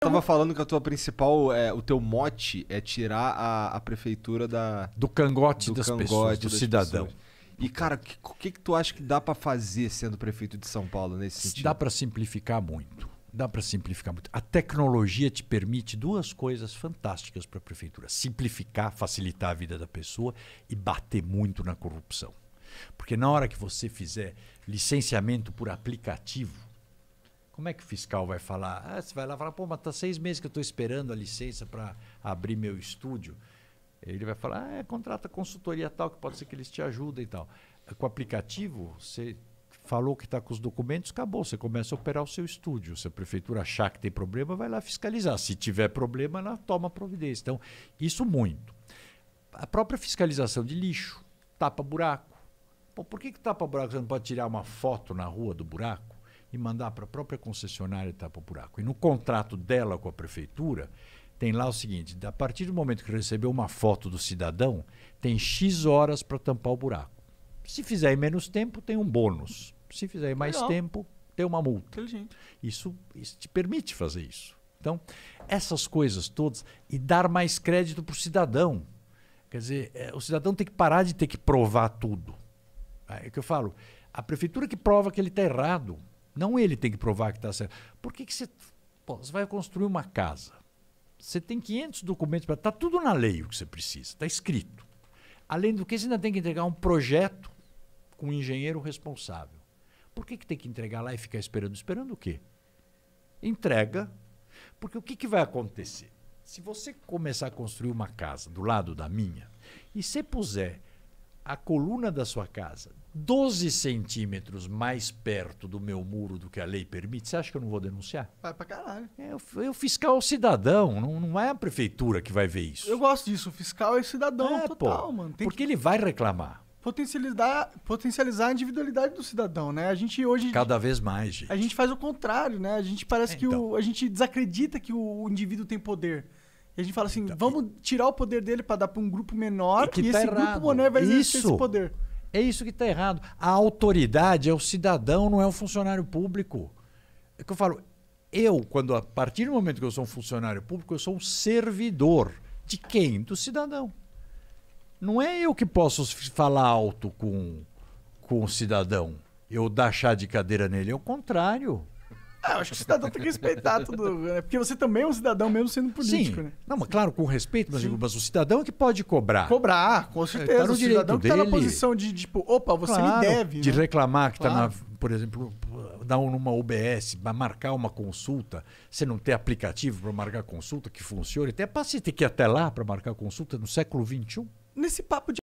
tava falando que a tua principal, é, o teu mote é tirar a, a prefeitura da... Do cangote do das cangote pessoas, do cidadão. E, cara, o que, que, que, tu acha que dá para fazer sendo prefeito de São Paulo nesse sentido? Dá para simplificar muito. Dá para simplificar muito. A tecnologia te permite duas coisas fantásticas para a prefeitura: simplificar, facilitar a vida da pessoa e bater muito na corrupção. Porque na hora que você fizer licenciamento por aplicativo, como é que o fiscal vai falar? Ah, você vai lá falar, pô, mas tá seis meses que eu estou esperando a licença para abrir meu estúdio. Ele vai falar, ah, é, contrata consultoria tal, que pode ser que eles te ajudem e tal. Com o aplicativo, você falou que está com os documentos, acabou. Você começa a operar o seu estúdio. Se a prefeitura achar que tem problema, vai lá fiscalizar. Se tiver problema, ela toma providência. Então, isso muito. A própria fiscalização de lixo, tapa buraco. Pô, por que, que tapa buraco? Você não pode tirar uma foto na rua do buraco? e mandar para a própria concessionária o buraco. E no contrato dela com a prefeitura, tem lá o seguinte: a partir do momento que recebeu uma foto do cidadão, tem X horas para tampar o buraco. Se fizer em menos tempo, tem um bônus. Se fizer em mais Legal. tempo, tem uma multa. Isso, isso te permite fazer isso. Então, essas coisas todas e dar mais crédito para o cidadão. Quer dizer, é, o cidadão tem que parar de ter que provar tudo. É, é o que eu falo. A prefeitura que prova que ele está errado. Não ele tem que provar que está certo. Por que, que você, pô, você vai construir uma casa? Você tem 500 documentos para. Está tudo na lei o que você precisa, está escrito. Além do que, você ainda tem que entregar um projeto com o um engenheiro responsável. Por que, que tem que entregar lá e ficar esperando? Esperando o quê? Entrega. Porque o que, que vai acontecer? Se você começar a construir uma casa do lado da minha e você puser a coluna da sua casa 12 centímetros mais perto do meu muro do que a lei permite, você acha que eu não vou denunciar? Vai pra caralho. É, o fiscal cidadão, não, não é a prefeitura que vai ver isso. Eu gosto disso, o fiscal é cidadão é, total, pô, mano. Tem porque que... ele vai reclamar. Potencializar, potencializar a individualidade do cidadão, né? A gente hoje. Cada vez mais, gente. A gente faz o contrário, né? A gente parece é, então. que o, a gente desacredita que o indivíduo tem poder a gente fala assim, então, vamos tirar o poder dele para dar para um grupo menor e, que e tá esse errado. grupo menor vai exercer isso, esse poder. É isso que está errado. A autoridade é o cidadão, não é o funcionário público. É que eu falo, eu, quando a partir do momento que eu sou um funcionário público, eu sou um servidor. De quem? Do cidadão. Não é eu que posso falar alto com, com o cidadão, eu dar chá de cadeira nele, é o contrário. Ah, eu acho que o cidadão tem que respeitar tudo, né? Porque você também é um cidadão, mesmo sendo político, Sim. né? Não, mas claro, com respeito, mas, digo, mas o cidadão é que pode cobrar. Cobrar, com certeza. É, tá o cidadão que tá na posição de, tipo, opa, você claro, me deve. De né? reclamar que tá claro. na, por exemplo, dar uma OBS, marcar uma consulta, você não ter aplicativo para marcar consulta que funcione, até paciente que ir até lá para marcar consulta no século XXI. Nesse papo de